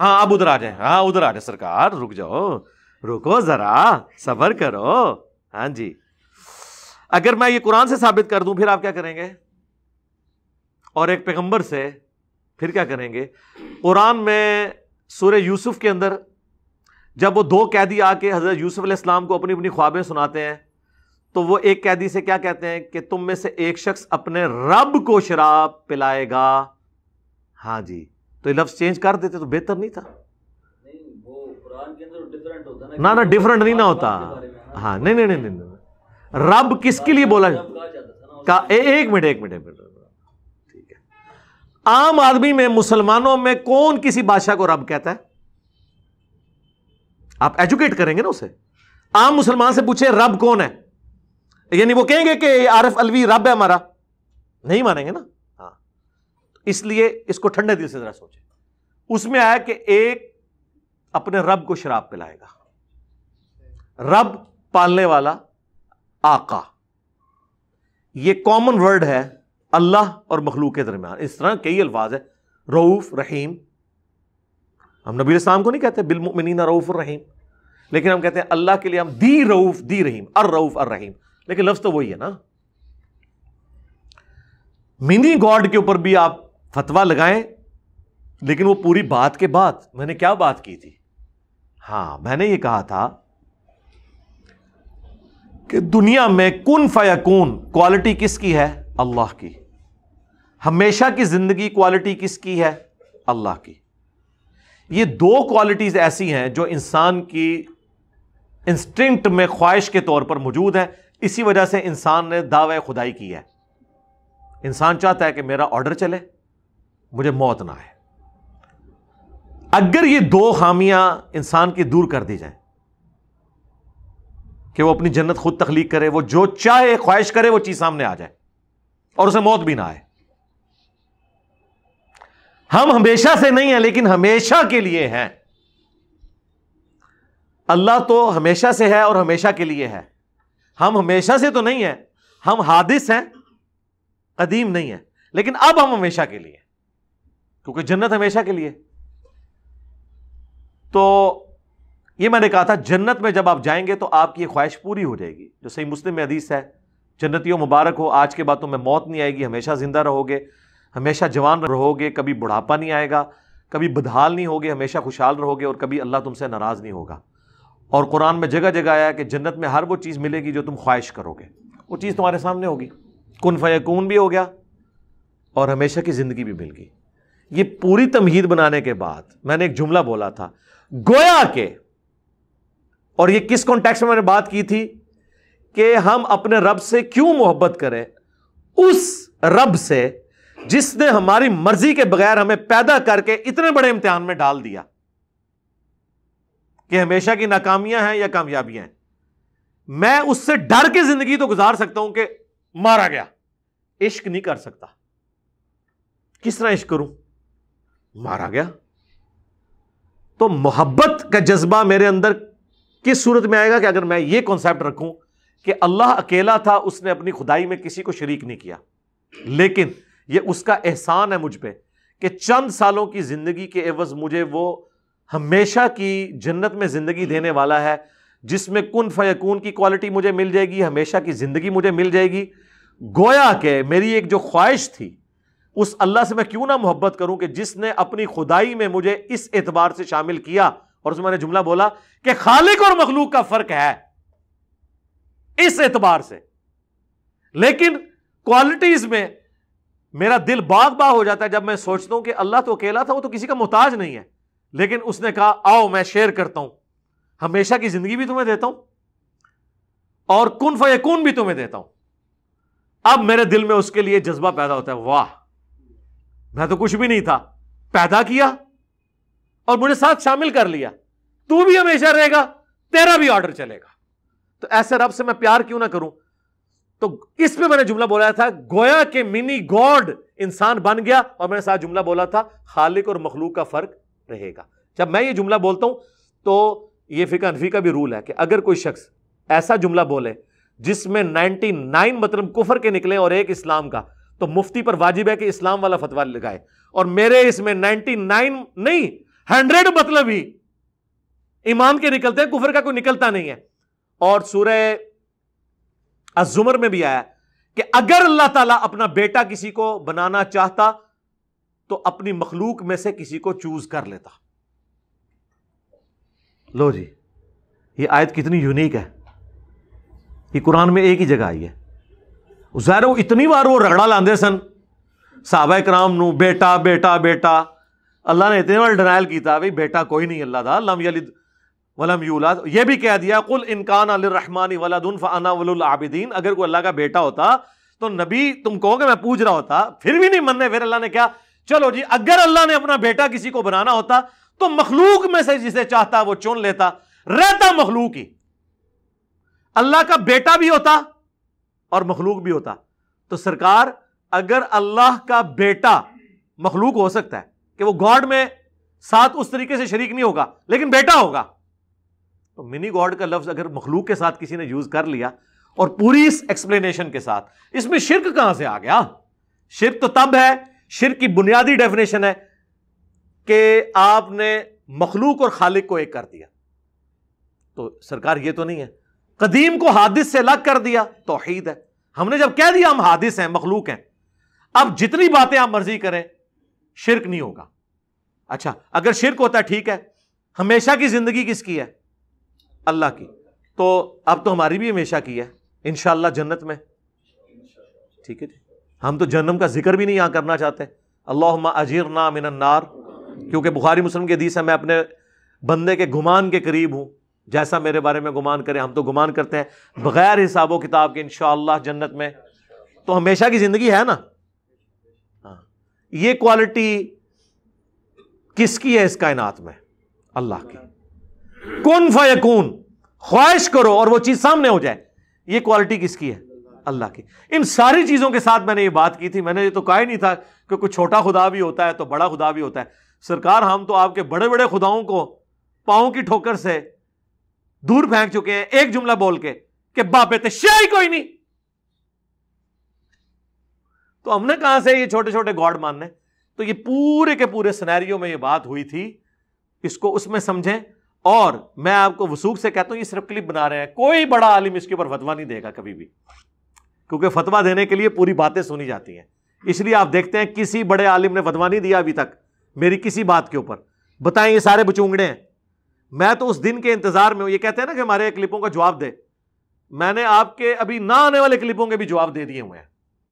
हाँ अब उधर आ जाए हाँ उधर आ जाए सरकार रुक जाओ रुको जरा सबर करो हाँ जी अगर मैं ये कुरान से साबित कर दूं फिर आप क्या करेंगे और एक पैगंबर से फिर क्या करेंगे कुरान में सूर्य यूसुफ के अंदर जब वो दो कैदी आके हज़रत यूसुफ इस्लाम को अपनी अपनी ख्वाबें सुनाते हैं तो वो एक कैदी से क्या कहते हैं कि तुम में से एक शख्स अपने रब को शराब पिलाएगा हाँ जी तो ये लफ्ज चेंज कर देते तो बेहतर नहीं था ना ना डिफरेंट नहीं ना होता हाँ नहीं नहीं नहीं नहीं रब किसके लिए बोला का एक मिनट एक मिनट ठीक है आम आदमी में मुसलमानों में कौन किसी बादशाह को रब कहता है आप एजुकेट करेंगे ना उसे आम मुसलमान से पूछे रब कौन है यानी वो कहेंगे कि आरफ अलवी रब है हमारा नहीं मानेंगे ना इसलिए इसको ठंडे दिल से जरा सोचे उसमें आया कि एक अपने रब को शराब पिलाएगा रब पालने वाला आका ये कॉमन वर्ड है अल्लाह और मखलूक के दरमियान इस तरह कई अल्फाज है रऊफ़ रहीम हम नबी इस्लाम को नहीं कहते बिलमिन रऊफ़ रहीम लेकिन हम कहते हैं अल्लाह के लिए हम दी रऊफ़ दी रहीम अर रऊफ़ अर रहीम लेकिन लफ्ज़ तो वही है ना मिनी गॉड के ऊपर भी आप फतवा लगाएं लेकिन वो पूरी बात के बाद मैंने क्या बात की थी हाँ मैंने ये कहा था कि दुनिया में कुन फयाकून क्वालिटी किसकी है अल्लाह की हमेशा की जिंदगी क्वालिटी किसकी है अल्लाह की ये दो क्वालिटीज़ ऐसी हैं जो इंसान की इंस्टिंक्ट में ख्वाहिश के तौर पर मौजूद है इसी वजह से इंसान ने दावे खुदाई की है इंसान चाहता है कि मेरा ऑर्डर चले मुझे मौत ना आए अगर ये दो खामियां इंसान की दूर कर दी जाए कि वो अपनी जन्नत खुद तखलीक करे वो जो चाहे ख्वाहिश करे वो चीज सामने आ जाए और उसे मौत भी ना आए हम हमेशा से नहीं है लेकिन हमेशा के लिए हैं अल्लाह तो हमेशा से है और हमेशा के लिए है हम हमेशा से तो नहीं है हम हादिस हैं कदीम नहीं है लेकिन अब हम हमेशा के लिए क्योंकि जन्नत हमेशा के लिए तो ये मैंने कहा था जन्नत में जब आप जाएंगे तो आपकी ये ख्वाहिश पूरी हो जाएगी जो सही मुस्लिम हदीस है जन्नतियों मुबारक हो आज के बाद तुम्हें मौत नहीं आएगी हमेशा ज़िंदा रहोगे हमेशा जवान रहोगे कभी बुढ़ापा नहीं आएगा कभी बदहाल नहीं होगे हमेशा खुशहाल रहोगे और कभी अल्लाह तुमसे नाराज़ नहीं होगा और कुरान में जगह जगह आया कि जन्नत में हर वो चीज़ मिलेगी जो तुम ख्वाहिश करोगे वो चीज़ तुम्हारे सामने होगी कन फ़ैकून भी हो गया और हमेशा की ज़िंदगी भी मिल गई ये पूरी तमहीद बनाने के बाद मैंने एक जुमला बोला था गोया के और ये किस कॉन्टेक्स में मैंने बात की थी कि हम अपने रब से क्यों मोहब्बत करें उस रब से जिसने हमारी मर्जी के बगैर हमें पैदा करके इतने बड़े इम्तिहान में डाल दिया कि हमेशा की नाकामियां हैं या कामयाबियां हैं मैं उससे डर के जिंदगी तो गुजार सकता हूं कि मारा गया इश्क नहीं कर सकता किस तरह इश्क करूं मारा गया तो मोहब्बत का जज्बा मेरे अंदर किस सूरत में आएगा कि अगर मैं ये कॉन्सेप्ट रखूं कि अल्लाह अकेला था उसने अपनी खुदाई में किसी को शरीक नहीं किया लेकिन ये उसका एहसान है मुझ पर कि चंद सालों की ज़िंदगी के एवज मुझे वो हमेशा की जन्नत में ज़िंदगी देने वाला है जिसमें कन फ़यकून की क्वालिटी मुझे मिल जाएगी हमेशा की ज़िंदगी मुझे मिल जाएगी गोया के मेरी एक जो ख्वाहिश थी उस अल्लाह से मैं क्यों ना मोहब्बत करूं कि जिसने अपनी खुदाई में मुझे इस एतबार से शामिल किया और उसमें मैंने जुमला बोला कि खालिक और मखलूक का फर्क है इस एतबार से लेकिन क्वालिटीज में मेरा दिल बाग बाग हो जाता है जब मैं सोचता हूं कि अल्लाह तो अकेला था वो तो किसी का मोहताज नहीं है लेकिन उसने कहा आओ मैं शेयर करता हूं हमेशा की जिंदगी भी तुम्हें देता हूं और कुन फयकून भी तुम्हें देता हूं अब मेरे दिल में उसके लिए जज्बा पैदा होता है वाह मैं तो कुछ भी नहीं था पैदा किया और मुझे साथ शामिल कर लिया तू भी हमेशा रहेगा तेरा भी ऑर्डर चलेगा तो ऐसे रब से मैं प्यार क्यों ना करूं तो इस पे मैंने जुमला बोला था गोया के मिनी गॉड इंसान बन गया और मैंने साथ जुमला बोला था खालिक और मखलूक का फर्क रहेगा जब मैं ये जुमला बोलता हूं तो ये फिका अनफी का भी रूल है कि अगर कोई शख्स ऐसा जुमला बोले जिसमें 99 मतलब कुफर के निकले और एक इस्लाम का तो मुफ्ती पर वाजिब है कि इस्लाम वाला फतवा लगाए और मेरे इसमें 99 नहीं हंड्रेड मतलब ही ईमान के निकलते हैं कुफर का कोई निकलता नहीं है और सूर्य अजुमर में भी आया कि अगर अल्लाह ताला अपना बेटा किसी को बनाना चाहता तो अपनी मखलूक में से किसी को चूज कर लेता लो जी ये आयत कितनी यूनिक है ये कुरान में एक ही जगह आई है ਜ਼ਾਹਿਰ ਉਹ ਇਤਨੀ ਵਾਰ ਉਹ ਰਗੜਾ ਲਾਉਂਦੇ ਸਨ ਸਾਹਬਾ ਇਕਰਾਮ बेटा ਬੇਟਾ ਬੇਟਾ अल्लाह ने इतनी बार डिनाइल किया भाई बेटा कोई नहीं अल्लाह था लम यलिद वलम यूला ये भी कह दिया कुल इनकान अलरहमानी वलादन फ़ाना वलआबिदीन अगर कोई अल्लाह का बेटा होता तो नबी तुम कहो कि मैं पूछ रहा होता फिर भी नहीं मनने फिर अल्लाह ने क्या चलो जी अगर अल्लाह ने अपना बेटा किसी को बनाना होता तो मखलूक में से जिसे चाहता वो चुन लेता रहता मखलूक ही अल्लाह का बेटा भी होता और मखलूक भी होता तो सरकार अगर अल्लाह का बेटा मखलूक हो सकता है कि वो गॉड में साथ उस तरीके से शरीक नहीं होगा लेकिन बेटा होगा तो मिनी गॉड का लफ्ज अगर मखलूक के साथ किसी ने यूज कर लिया और पूरी इस एक्सप्लेनेशन के साथ इसमें शिरक कहां से आ गया शिरक तो तब है शिरक की बुनियादी डेफिनेशन है कि आपने मखलूक और खालिक को एक कर दिया तो सरकार ये तो नहीं है कदीम को हादिस से अलग कर दिया तोहीद है हमने जब कह दिया हम हादिस हैं मखलूक हैं अब जितनी बातें आप मर्जी करें शिरक नहीं होगा अच्छा अगर शिरक होता है ठीक है हमेशा की जिंदगी किसकी है अल्लाह की तो अब तो हमारी भी हमेशा की है इनशाला जन्नत में ठीक है जी हम तो जन्म का जिक्र भी नहीं यहां करना चाहते अल्लाह अजीर ना क्योंकि बुखारी मुस्लिम के हदीस है मैं अपने बंदे के घुमान के करीब हूं जैसा मेरे बारे में गुमान करें हम तो गुमान करते हैं बगैर हिसाबों किताब के इन जन्नत में तो हमेशा की ज़िंदगी है ना हाँ। ये क्वालिटी किसकी है इस कायनात में अल्लाह की कौन फयकून ख्वाहिश करो और वो चीज़ सामने हो जाए ये क्वालिटी किसकी है अल्लाह की इन सारी चीज़ों के साथ मैंने ये बात की थी मैंने ये तो कहा ही नहीं था कि कोई छोटा खुदा भी होता है तो बड़ा खुदा भी होता है सरकार हम तो आपके बड़े बड़े खुदाओं को पाओं की ठोकर से दूर फेंक चुके हैं एक जुमला बोल के कि बाबे तो शाही कोई नहीं तो हमने कहां से ये छोटे छोटे गॉड मानने तो ये पूरे के पूरे सिनेरियो में ये बात हुई थी इसको उसमें समझें और मैं आपको वसूख से कहता हूं ये सिर्फ क्लिप बना रहे हैं कोई बड़ा आलिम इसके ऊपर फतवा नहीं देगा कभी भी क्योंकि फतवा देने के लिए पूरी बातें सुनी जाती हैं इसलिए आप देखते हैं किसी बड़े आलिम ने फतवा नहीं दिया अभी तक मेरी किसी बात के ऊपर बताएं ये सारे बचूंगड़े हैं मैं तो उस दिन के इंतजार में हूं ये कहते हैं ना कि हमारे क्लिपों का जवाब दे मैंने आपके अभी ना आने वाले क्लिपों के भी जवाब दे दिए हुए हैं